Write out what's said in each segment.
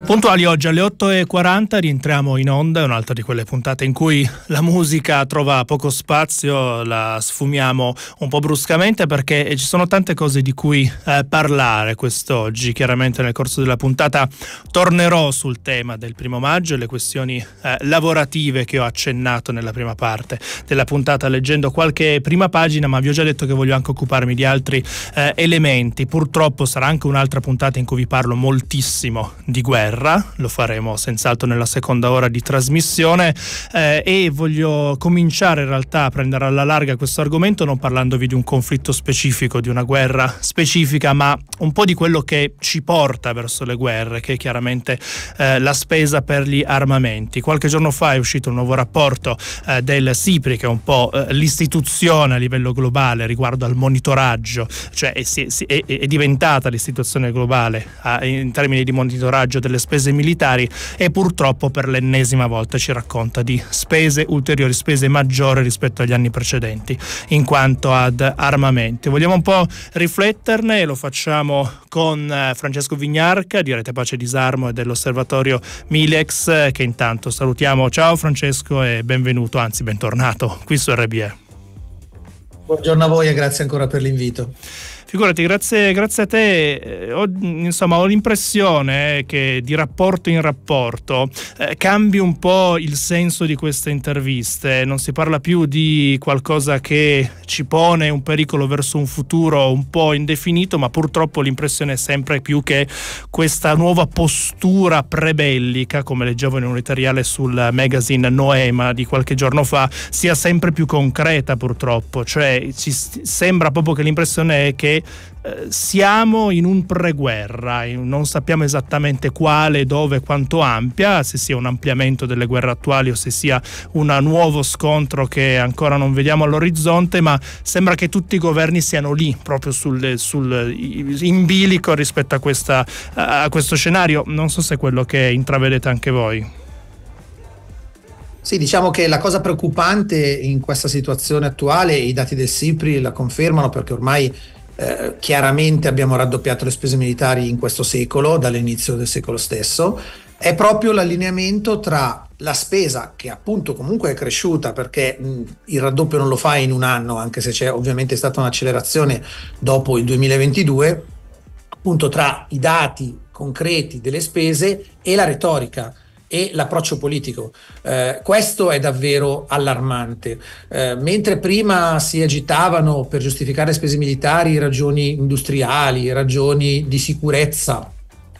Puntuali oggi alle 8.40 rientriamo in onda, è un'altra di quelle puntate in cui la musica trova poco spazio, la sfumiamo un po' bruscamente perché ci sono tante cose di cui eh, parlare quest'oggi. Chiaramente nel corso della puntata tornerò sul tema del primo maggio e le questioni eh, lavorative che ho accennato nella prima parte della puntata leggendo qualche prima pagina, ma vi ho già detto che voglio anche occuparmi di altri eh, elementi. Purtroppo sarà anche un'altra puntata in cui vi parlo moltissimo di guerra terra, lo faremo senz'altro nella seconda ora di trasmissione eh, e voglio cominciare in realtà a prendere alla larga questo argomento non parlandovi di un conflitto specifico, di una guerra specifica, ma un po' di quello che ci porta verso le guerre, che è chiaramente eh, la spesa per gli armamenti. Qualche giorno fa è uscito un nuovo rapporto eh, del SIPRI, che è un po' eh, l'istituzione a livello globale riguardo al monitoraggio, cioè è, eh, è, è diventata l'istituzione globale in termini di monitoraggio delle delle spese militari e purtroppo per l'ennesima volta ci racconta di spese, ulteriori spese maggiori rispetto agli anni precedenti in quanto ad armamenti. Vogliamo un po' rifletterne e lo facciamo con eh, Francesco Vignarca di Rete Pace e Disarmo e dell'osservatorio Milex eh, che intanto salutiamo. Ciao Francesco e benvenuto, anzi bentornato qui su RBE. Buongiorno a voi e grazie ancora per l'invito. Figurati, grazie, grazie a te, eh, ho, insomma, ho l'impressione eh, che di rapporto in rapporto eh, cambi un po' il senso di queste interviste, non si parla più di qualcosa che ci pone un pericolo verso un futuro un po' indefinito, ma purtroppo l'impressione è sempre più che questa nuova postura prebellica, come leggevo in un editoriale sul magazine Noema di qualche giorno fa, sia sempre più concreta purtroppo, cioè ci sembra proprio che l'impressione è che eh, siamo in un preguerra, non sappiamo esattamente quale, dove, quanto ampia, se sia un ampliamento delle guerre attuali o se sia un nuovo scontro che ancora non vediamo all'orizzonte, ma sembra che tutti i governi siano lì, proprio sul, sul, in bilico rispetto a, questa, a questo scenario. Non so se è quello che intravedete anche voi. Sì, diciamo che la cosa preoccupante in questa situazione attuale, i dati del SIPRI la confermano perché ormai eh, chiaramente abbiamo raddoppiato le spese militari in questo secolo, dall'inizio del secolo stesso, è proprio l'allineamento tra la spesa che appunto comunque è cresciuta perché mh, il raddoppio non lo fa in un anno, anche se c'è ovviamente stata un'accelerazione dopo il 2022, appunto tra i dati concreti delle spese e la retorica e l'approccio politico. Eh, questo è davvero allarmante. Eh, mentre prima si agitavano per giustificare le spese militari ragioni industriali, ragioni di sicurezza,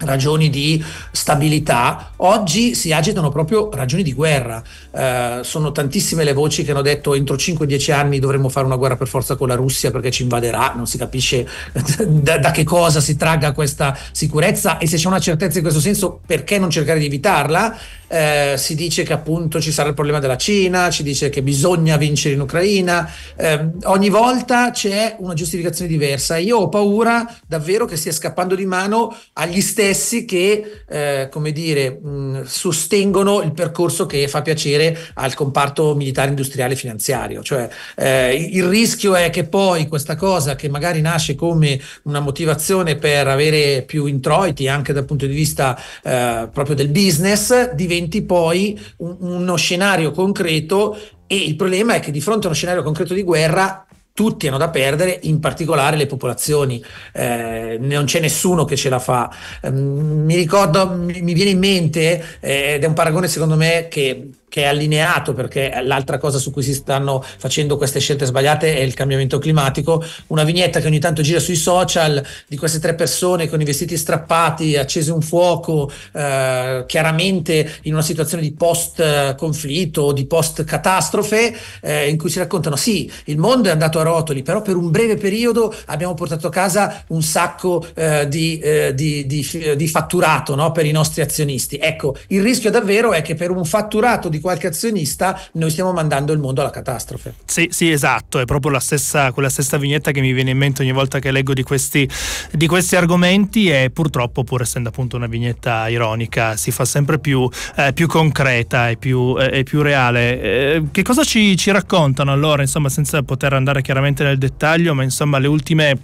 ragioni di stabilità, oggi si agitano proprio ragioni di guerra. Eh, sono tantissime le voci che hanno detto entro 5-10 anni dovremmo fare una guerra per forza con la Russia perché ci invaderà, non si capisce da, da che cosa si tragga questa sicurezza e se c'è una certezza in questo senso perché non cercare di evitarla? eh, si dice che appunto ci sarà il problema della Cina, ci dice che bisogna vincere in Ucraina, eh, ogni volta c'è una giustificazione diversa. Io ho paura davvero che stia scappando di mano agli stessi che, eh, come dire, mh, mm, sostengono il percorso che fa piacere al comparto militare, industriale e finanziario. Cioè, eh, il rischio è che poi questa cosa che magari nasce come una motivazione per avere più introiti anche dal punto di vista eh, proprio del business diventi diventi poi un, uno scenario concreto e il problema è che di fronte a uno scenario concreto di guerra tutti hanno da perdere, in particolare le popolazioni, eh, non c'è nessuno che ce la fa. Ehm, mi ricordo, mi, viene in mente, eh, ed è un paragone secondo me che che è allineato perché l'altra cosa su cui si stanno facendo queste scelte sbagliate è il cambiamento climatico una vignetta che ogni tanto gira sui social di queste tre persone con i vestiti strappati accese un fuoco eh, chiaramente in una situazione di post conflitto o di post catastrofe eh, in cui si raccontano sì il mondo è andato a rotoli però per un breve periodo abbiamo portato a casa un sacco eh, di, eh, di, di, di, fatturato no? per i nostri azionisti ecco il rischio davvero è che per un fatturato di di qualche azionista, noi stiamo mandando il mondo alla catastrofe. Sì, sì, esatto, è proprio la stessa, quella stessa vignetta che mi viene in mente ogni volta che leggo di questi, di questi argomenti e purtroppo, pur essendo appunto una vignetta ironica, si fa sempre più, eh, più concreta e più, eh, più reale. Eh, che cosa ci, ci raccontano allora, insomma, senza poter andare chiaramente nel dettaglio, ma insomma le ultime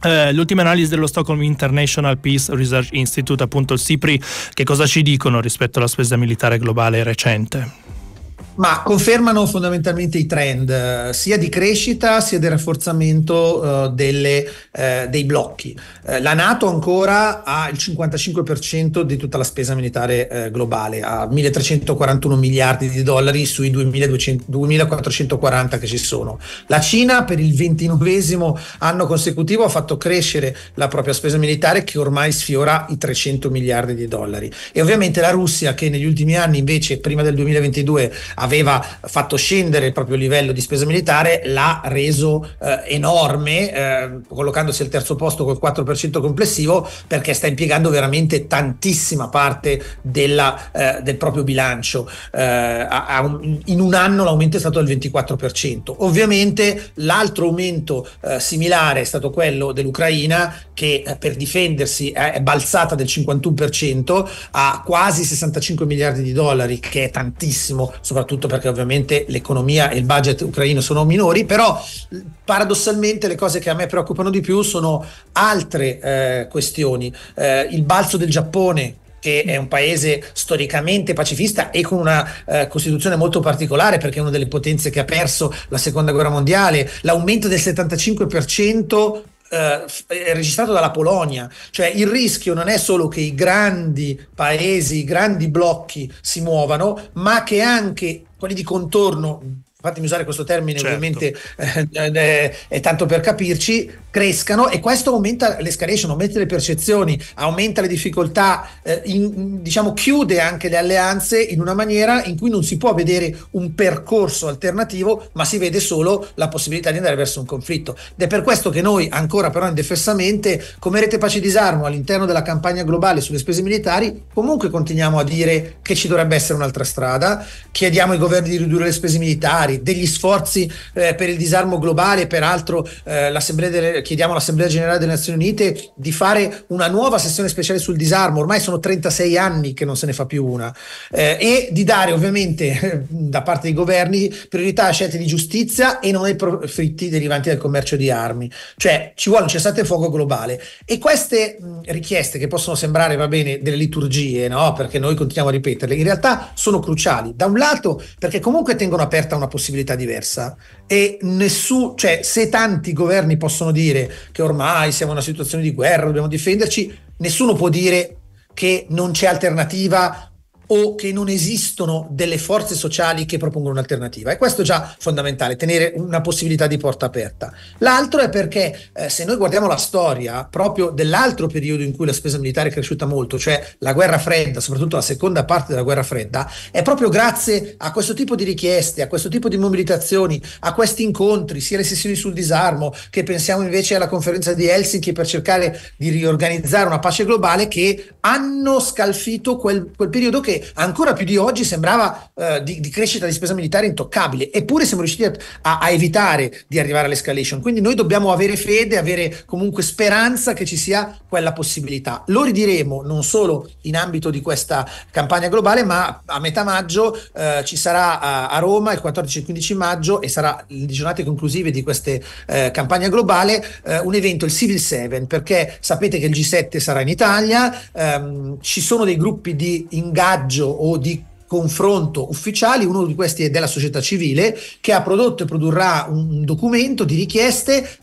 eh, l'ultima analisi dello Stockholm International Peace Research Institute, appunto il SIPRI, che cosa ci dicono rispetto alla spesa militare globale recente? Ma confermano fondamentalmente i trend eh, sia di crescita sia del rafforzamento eh, delle, eh, dei blocchi. Eh, la Nato ancora ha il 55% di tutta la spesa militare eh, globale, ha 1.341 miliardi di dollari sui 2.440 che ci sono. La Cina per il 29 anno consecutivo ha fatto crescere la propria spesa militare che ormai sfiora i 300 miliardi di dollari. E ovviamente la Russia che negli ultimi anni invece prima del 2022 ha aveva fatto scendere il proprio livello di spesa militare, l'ha reso eh, enorme, eh, collocandosi al terzo posto col 4% complessivo, perché sta impiegando veramente tantissima parte della, eh, del proprio bilancio. Eh, a, a un, in un anno l'aumento è stato del 24%. Ovviamente l'altro aumento eh, similare è stato quello dell'Ucraina, che eh, per difendersi è balzata del 51% a quasi 65 miliardi di dollari, che è tantissimo, soprattutto soprattutto perché ovviamente l'economia e il budget ucraino sono minori, però paradossalmente le cose che a me preoccupano di più sono altre eh, questioni. Eh, il balzo del Giappone che è un paese storicamente pacifista e con una eh, costituzione molto particolare perché è una delle potenze che ha perso la seconda guerra mondiale, l'aumento del 75% eh, registrato dalla Polonia, cioè il rischio non è solo che i grandi paesi, i grandi blocchi si muovano, ma che anche quelli di contorno fatemi usare questo termine certo. ovviamente eh, eh, è tanto per capirci, crescano e questo aumenta l'escalation, aumenta le percezioni, aumenta le difficoltà, eh, in, diciamo chiude anche le alleanze in una maniera in cui non si può vedere un percorso alternativo, ma si vede solo la possibilità di andare verso un conflitto. Ed è per questo che noi ancora però indefessamente come Rete Pace Disarmo all'interno della campagna globale sulle spese militari comunque continuiamo a dire che ci dovrebbe essere un'altra strada, chiediamo ai governi di ridurre le spese militari, militari, degli sforzi eh, per il disarmo globale, peraltro eh, delle, chiediamo all'Assemblea Generale delle Nazioni Unite di fare una nuova sessione speciale sul disarmo, ormai sono 36 anni che non se ne fa più una, eh, e di dare ovviamente da parte dei governi priorità a scelte di giustizia e non ai profitti derivanti dal commercio di armi, cioè ci vuole un cessate il fuoco globale e queste mh, richieste che possono sembrare, va bene, delle liturgie, no? perché noi continuiamo a ripeterle, in realtà sono cruciali, da un lato perché comunque tengono aperta una possibilità possibilità diversa. E nessuno, cioè, se tanti governi possono dire che ormai siamo in una situazione di guerra, dobbiamo difenderci, nessuno può dire che non c'è alternativa o che non esistono delle forze sociali che propongono un'alternativa. E questo è già fondamentale, tenere una possibilità di porta aperta. L'altro è perché eh, se noi guardiamo la storia proprio dell'altro periodo in cui la spesa militare è cresciuta molto, cioè la guerra fredda, soprattutto la seconda parte della guerra fredda, è proprio grazie a questo tipo di richieste, a questo tipo di mobilitazioni, a questi incontri, sia le sessioni sul disarmo che pensiamo invece alla conferenza di Helsinki per cercare di riorganizzare una pace globale che hanno scalfito quel, quel periodo che ancora più di oggi sembrava eh, di, di, crescita di spesa militare intoccabile, eppure siamo riusciti a, a, a, evitare di arrivare all'escalation. Quindi noi dobbiamo avere fede, avere comunque speranza che ci sia quella possibilità. Lo ridiremo non solo in ambito di questa campagna globale, ma a metà maggio eh, ci sarà a, a, Roma il 14 e 15 maggio e sarà le giornate conclusive di queste eh, campagne globale eh, un evento, il Civil 7, perché sapete che il G7 sarà in Italia, ehm, ci sono dei gruppi di ingaggi monitoraggio o di confronto ufficiali, uno di questi è della società civile che ha prodotto e produrrà un documento di richieste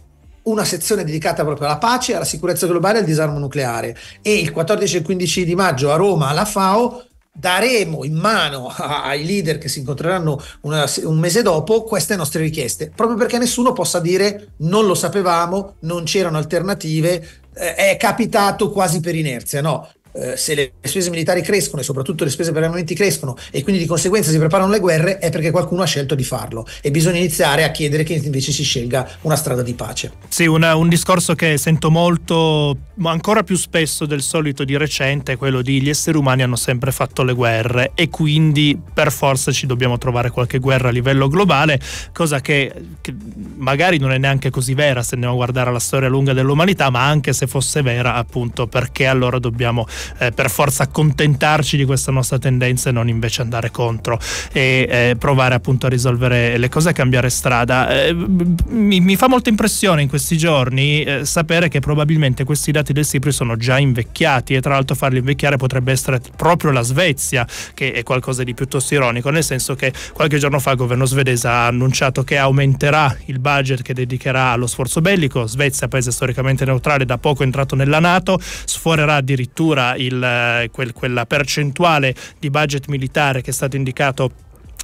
una sezione dedicata proprio alla pace, alla sicurezza globale e al disarmo nucleare e il 14 e 15 di maggio a Roma alla FAO daremo in mano ai leader che si incontreranno una, un mese dopo queste nostre richieste, proprio perché nessuno possa dire non lo sapevamo, non c'erano alternative, eh, è capitato quasi per inerzia, no, eh, se le spese militari crescono e soprattutto le spese per armamenti crescono e quindi di conseguenza si preparano le guerre è perché qualcuno ha scelto di farlo e bisogna iniziare a chiedere che invece si scelga una strada di pace. Sì, una, un discorso che sento molto, ma ancora più spesso del solito di recente, è quello di gli esseri umani hanno sempre fatto le guerre e quindi per forza ci dobbiamo trovare qualche guerra a livello globale, cosa che, che magari non è neanche così vera se andiamo a guardare la storia lunga dell'umanità, ma anche se fosse vera appunto perché allora dobbiamo eh, per forza accontentarci di questa nostra tendenza e non invece andare contro e eh, provare appunto a risolvere le cose e cambiare strada. Eh, mi, mi, fa molta impressione in questi giorni eh, sapere che probabilmente questi dati del SIPRI sono già invecchiati e tra l'altro farli invecchiare potrebbe essere proprio la Svezia, che è qualcosa di piuttosto ironico, nel senso che qualche giorno fa il governo svedese ha annunciato che aumenterà il budget che dedicherà allo sforzo bellico, Svezia, paese storicamente neutrale, da poco entrato nella Nato, sforerà addirittura il, eh, quel, quella percentuale di budget militare che è stato indicato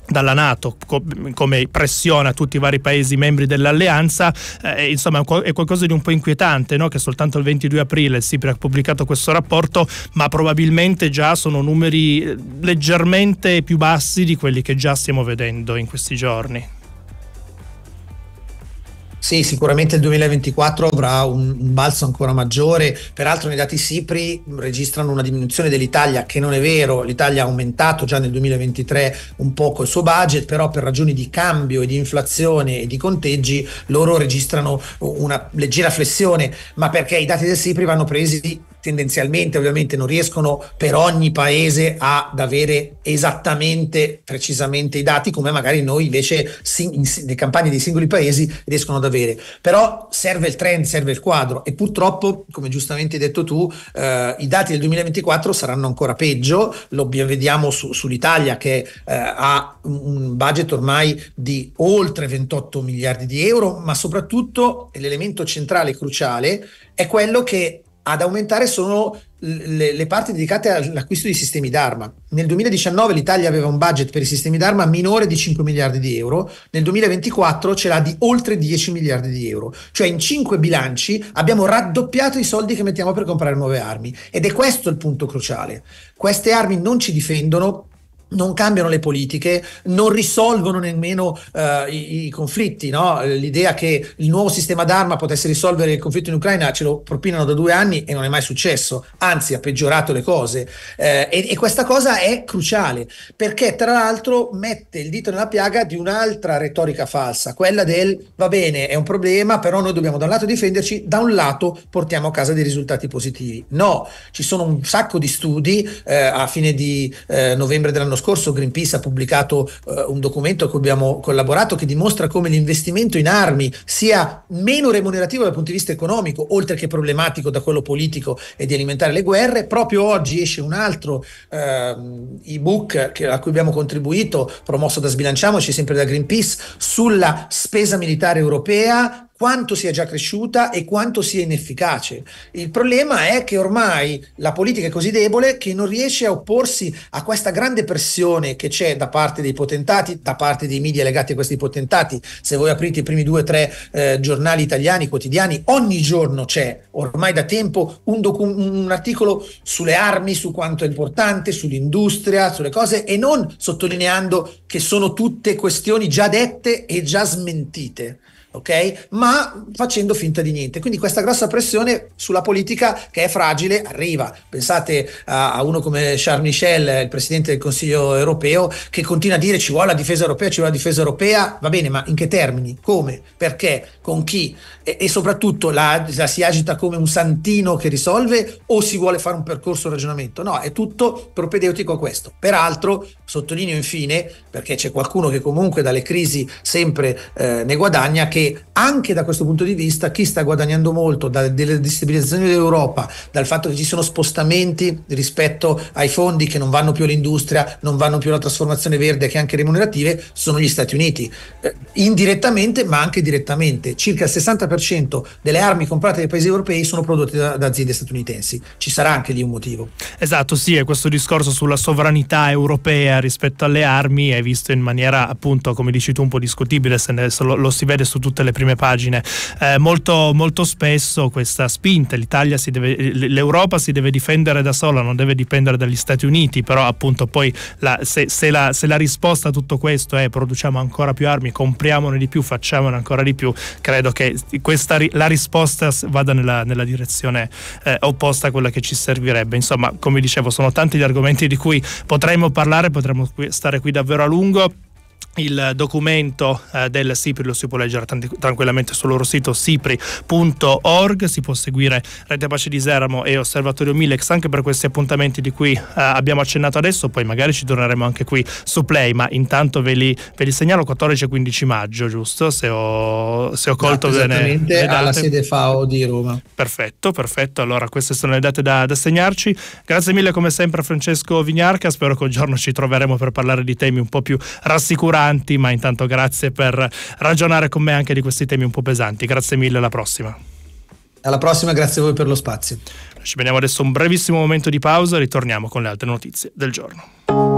dalla Nato come pressione a tutti i vari paesi membri dell'alleanza, eh, insomma è qualcosa di un po' inquietante no? che soltanto il 22 aprile il SIPRI ha pubblicato questo rapporto, ma probabilmente già sono numeri eh, leggermente più bassi di quelli che già stiamo vedendo in questi giorni. Sì, sicuramente il 2024 avrà un, un, balzo ancora maggiore, peraltro nei dati SIPRI registrano una diminuzione dell'Italia, che non è vero, l'Italia ha aumentato già nel 2023 un poco il suo budget, però per ragioni di cambio e di inflazione e di conteggi loro registrano una leggera flessione, ma perché i dati del SIPRI vanno presi tendenzialmente ovviamente non riescono per ogni paese ad avere esattamente, precisamente i dati come magari noi invece le campagne dei singoli paesi riescono ad avere. Però serve il trend, serve il quadro e purtroppo, come giustamente hai detto tu, eh, i dati del 2024 saranno ancora peggio, lo vediamo su, sull'Italia che eh, ha un budget ormai di oltre 28 miliardi di euro, ma soprattutto l'elemento centrale cruciale è quello che ad aumentare sono le, le, parti dedicate all'acquisto di sistemi d'arma. Nel 2019 l'Italia aveva un budget per i sistemi d'arma minore di 5 miliardi di euro, nel 2024 ce l'ha di oltre 10 miliardi di euro, cioè in 5 bilanci abbiamo raddoppiato i soldi che mettiamo per comprare nuove armi ed è questo il punto cruciale. Queste armi non ci difendono non cambiano le politiche, non risolvono nemmeno uh, i, i, conflitti. No? L'idea che il nuovo sistema d'arma potesse risolvere il conflitto in Ucraina ce lo propinano da due anni e non è mai successo, anzi ha peggiorato le cose. Eh, e, e, questa cosa è cruciale perché tra l'altro mette il dito nella piaga di un'altra retorica falsa, quella del va bene è un problema, però noi dobbiamo da un lato difenderci, da un lato portiamo a casa dei risultati positivi. No, ci sono un sacco di studi eh, a fine di eh, novembre dell'anno scorso Greenpeace ha pubblicato eh, un documento a cui abbiamo collaborato che dimostra come l'investimento in armi sia meno remunerativo dal punto di vista economico, oltre che problematico da quello politico e di alimentare le guerre. Proprio oggi esce un altro eh, ebook che, a cui abbiamo contribuito, promosso da Sbilanciamoci, sempre da Greenpeace, sulla spesa militare europea quanto sia già cresciuta e quanto sia inefficace. Il problema è che ormai la politica è così debole che non riesce a opporsi a questa grande pressione che c'è da parte dei potentati, da parte dei media legati a questi potentati. Se voi aprite i primi due o tre eh, giornali italiani quotidiani, ogni giorno c'è ormai da tempo un, docu- un articolo sulle armi, su quanto è importante, sull'industria, sulle cose e non sottolineando che sono tutte questioni già dette e già smentite ok? Ma facendo finta di niente. Quindi questa grossa pressione sulla politica che è fragile arriva. Pensate a, uno come Charles Michel, il presidente del Consiglio europeo, che continua a dire ci vuole la difesa europea, ci vuole la difesa europea, va bene, ma in che termini? Come? Perché? Con chi? E, e soprattutto la, la si agita come un santino che risolve o si vuole fare un percorso ragionamento? No, è tutto propedeutico a questo. Peraltro, sottolineo infine, perché c'è qualcuno che comunque dalle crisi sempre eh, ne guadagna, che che anche da questo punto di vista chi sta guadagnando molto dalle destabilizzazioni dell'Europa, dal fatto che ci sono spostamenti rispetto ai fondi che non vanno più all'industria, non vanno più alla trasformazione verde che anche remunerative, sono gli Stati Uniti, eh, indirettamente ma anche direttamente. Circa il 60% delle armi comprate dai paesi europei sono prodotte da, da aziende statunitensi, ci sarà anche lì un motivo. Esatto, sì, e questo discorso sulla sovranità europea rispetto alle armi è visto in maniera appunto, come dici tu, un po' discutibile, se ne, lo, lo si vede su tutti tutte le prime pagine. Eh, molto, molto spesso questa spinta, l'Italia si deve, l'Europa si deve difendere da sola, non deve dipendere dagli Stati Uniti, però appunto poi la, se, se, la, se, la, risposta a tutto questo è produciamo ancora più armi, compriamone di più, facciamone ancora di più, credo che questa, la risposta vada nella, nella direzione eh, opposta a quella che ci servirebbe. Insomma, come dicevo, sono tanti gli argomenti di cui potremmo parlare, potremmo stare qui davvero a lungo il documento eh, del SIPRI lo si può leggere tranquillamente sul loro sito sipri.org, si può seguire Rete Pace di Seramo e Osservatorio Milex anche per questi appuntamenti di cui eh, abbiamo accennato adesso, poi magari ci torneremo anche qui su Play, ma intanto ve li, ve li segnalo 14 e 15 maggio, giusto? Se ho, se ho colto esatto, bene. Esattamente alla sede FAO di Roma. Perfetto, perfetto, allora queste sono le date da, da segnarci. Grazie mille come sempre a Francesco Vignarca, spero che un giorno ci troveremo per parlare di temi un po' più rassicuranti restauranti, ma intanto grazie per ragionare con me anche di questi temi un po' pesanti. Grazie mille, alla prossima. Alla prossima, grazie a voi per lo spazio. Ci vediamo adesso un brevissimo momento di pausa e ritorniamo con le altre notizie del giorno.